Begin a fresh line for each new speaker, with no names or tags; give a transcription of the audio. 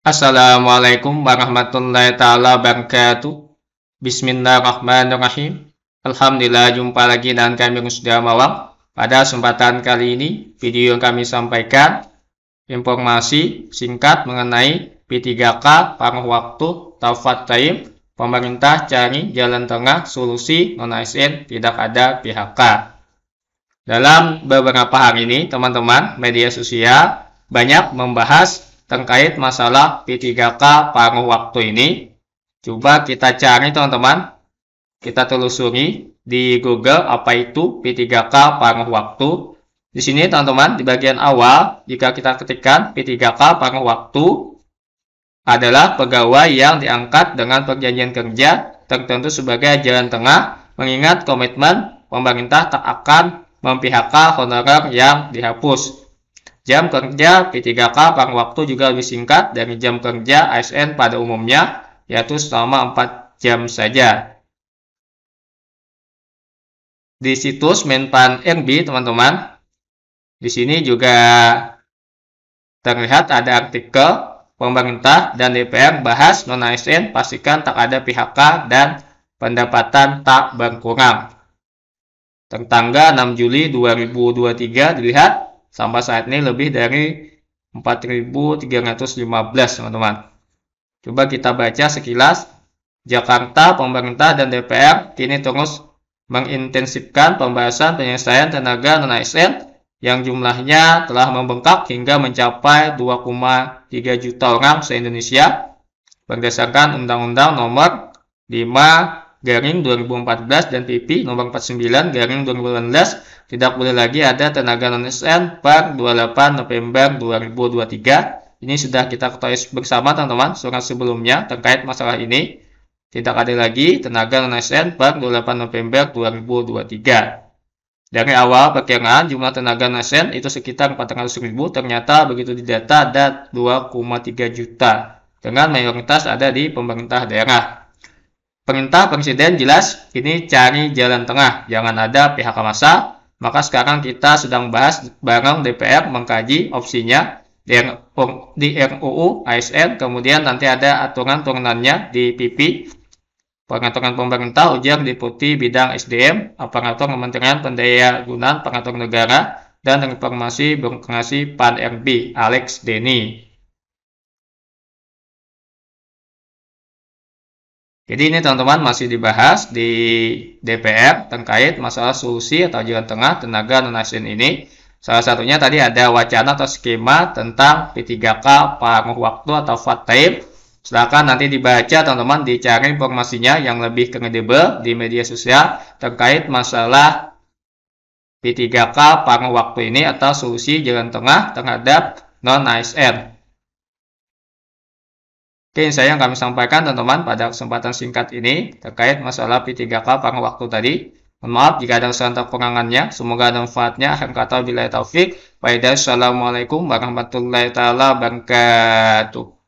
Assalamualaikum warahmatullahi taala wabarakatuh. Bismillahirrahmanirrahim. Alhamdulillah jumpa lagi dengan kami sudah malam. Pada kesempatan kali ini, video yang kami sampaikan informasi singkat mengenai P3K paruh waktu Taufat Taim pemerintah cari jalan tengah solusi non ASN tidak ada PHK. Dalam beberapa hari ini, teman-teman media sosial banyak membahas terkait masalah P3K paruh waktu ini. Coba kita cari teman-teman. Kita telusuri di Google apa itu P3K paruh waktu. Di sini teman-teman di bagian awal jika kita ketikkan P3K paruh waktu adalah pegawai yang diangkat dengan perjanjian kerja tertentu sebagai jalan tengah mengingat komitmen pemerintah tak akan memphk honorer yang dihapus. Jam kerja P3K kurang waktu juga lebih singkat dari jam kerja ASN pada umumnya, yaitu selama 4 jam saja. Di situs Menpan RB, teman-teman, di sini juga terlihat ada artikel pemerintah dan DPR bahas non-ASN pastikan tak ada PHK dan pendapatan tak berkurang. Tertanggal 6 Juli 2023 dilihat sampai saat ini lebih dari 4.315 teman-teman. Coba kita baca sekilas. Jakarta, pemerintah, dan DPR kini terus mengintensifkan pembahasan penyelesaian tenaga non-ASN yang jumlahnya telah membengkak hingga mencapai 2,3 juta orang se-Indonesia berdasarkan Undang-Undang nomor 5 garing 2014 dan PP nomor 49 garing 2018 tidak boleh lagi ada tenaga non SN per 28 November 2023 ini sudah kita ketahui bersama teman-teman surat sebelumnya terkait masalah ini tidak ada lagi tenaga non SN per 28 November 2023 dari awal perkiraan jumlah tenaga non SN itu sekitar 400 ribu ternyata begitu didata ada 2,3 juta dengan mayoritas ada di pemerintah daerah Perintah presiden jelas ini cari jalan tengah, jangan ada pihak massa. Maka sekarang kita sedang bahas bareng DPR mengkaji opsinya di, di RUU ASN, kemudian nanti ada aturan turunannya di PP pengaturan pemerintah, ujar deputi bidang SDM, aparatur kementerian pendaya gunaan, pengatur negara, dan informasi berkongsi PAN RB, Alex Denny. Jadi ini teman-teman masih dibahas di DPR terkait masalah solusi atau jalan tengah tenaga non ini. Salah satunya tadi ada wacana atau skema tentang P3K paruh waktu atau fat time. Silahkan nanti dibaca teman-teman dicari informasinya yang lebih kredibel di media sosial terkait masalah P3K paruh waktu ini atau solusi jalan tengah terhadap non-ASN. Oke, saya yang kami sampaikan teman-teman pada kesempatan singkat ini terkait masalah P3K pada waktu tadi. Mohon maaf jika ada kesalahan atau pengangannya. Semoga ada manfaatnya. Akhir kata bila taufik. Waalaikumsalam warahmatullahi wabarakatuh.